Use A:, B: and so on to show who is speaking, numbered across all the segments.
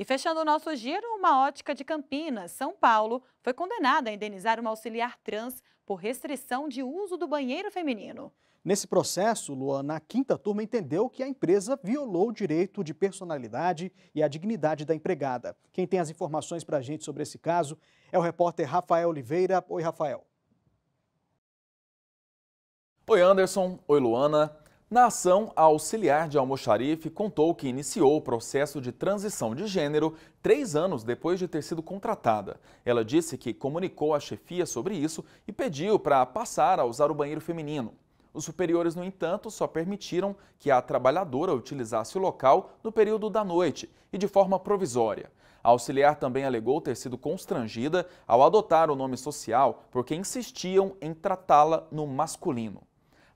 A: E fechando o nosso giro, uma ótica de Campinas, São Paulo, foi condenada a indenizar uma auxiliar trans por restrição de uso do banheiro feminino. Nesse processo, Luana, a quinta turma entendeu que a empresa violou o direito de personalidade e a dignidade da empregada. Quem tem as informações para a gente sobre esse caso é o repórter Rafael Oliveira. Oi, Rafael. Oi, Anderson. Oi, Luana. Na ação, a auxiliar de almoxarife contou que iniciou o processo de transição de gênero três anos depois de ter sido contratada. Ela disse que comunicou à chefia sobre isso e pediu para passar a usar o banheiro feminino. Os superiores, no entanto, só permitiram que a trabalhadora utilizasse o local no período da noite e de forma provisória. A auxiliar também alegou ter sido constrangida ao adotar o nome social porque insistiam em tratá-la no masculino.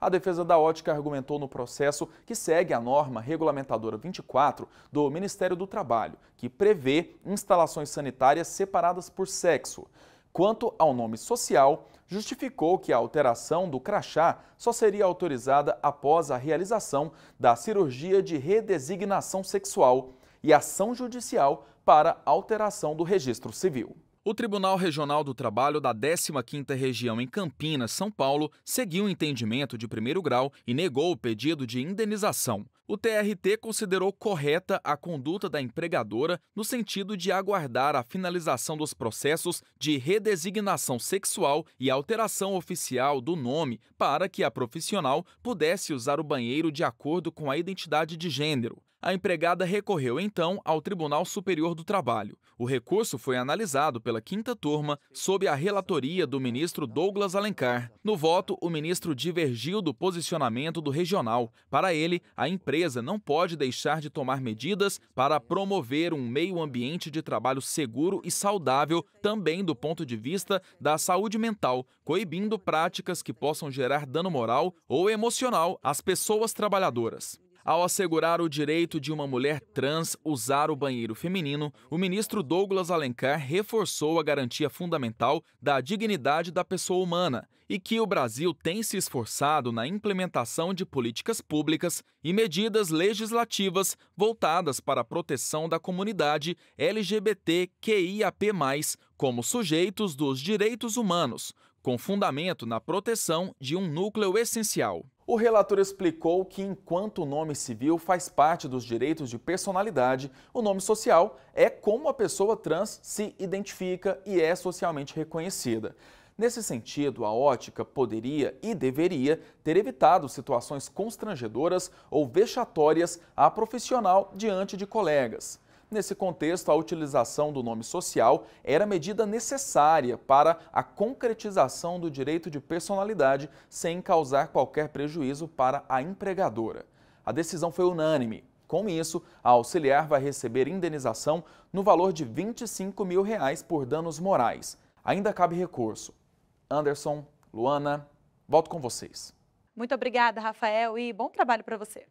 A: A defesa da ótica argumentou no processo que segue a norma regulamentadora 24 do Ministério do Trabalho, que prevê instalações sanitárias separadas por sexo. Quanto ao nome social, justificou que a alteração do crachá só seria autorizada após a realização da cirurgia de redesignação sexual e ação judicial para alteração do registro civil. O Tribunal Regional do Trabalho da 15ª Região em Campinas, São Paulo, seguiu o entendimento de primeiro grau e negou o pedido de indenização. O TRT considerou correta a conduta da empregadora no sentido de aguardar a finalização dos processos de redesignação sexual e alteração oficial do nome para que a profissional pudesse usar o banheiro de acordo com a identidade de gênero. A empregada recorreu então ao Tribunal Superior do Trabalho. O recurso foi analisado pela quinta turma sob a relatoria do ministro Douglas Alencar. No voto, o ministro divergiu do posicionamento do regional. Para ele, a empresa não pode deixar de tomar medidas para promover um meio ambiente de trabalho seguro e saudável, também do ponto de vista da saúde mental, coibindo práticas que possam gerar dano moral ou emocional às pessoas trabalhadoras. Ao assegurar o direito de uma mulher trans usar o banheiro feminino, o ministro Douglas Alencar reforçou a garantia fundamental da dignidade da pessoa humana e que o Brasil tem se esforçado na implementação de políticas públicas e medidas legislativas voltadas para a proteção da comunidade LGBTQIAP+, como sujeitos dos direitos humanos, com fundamento na proteção de um núcleo essencial. O relator explicou que, enquanto o nome civil faz parte dos direitos de personalidade, o nome social é como a pessoa trans se identifica e é socialmente reconhecida. Nesse sentido, a ótica poderia e deveria ter evitado situações constrangedoras ou vexatórias a profissional diante de colegas. Nesse contexto, a utilização do nome social era medida necessária para a concretização do direito de personalidade sem causar qualquer prejuízo para a empregadora. A decisão foi unânime. Com isso, a auxiliar vai receber indenização no valor de R$ 25 mil reais por danos morais. Ainda cabe recurso. Anderson, Luana, volto com vocês. Muito obrigada, Rafael, e bom trabalho para você.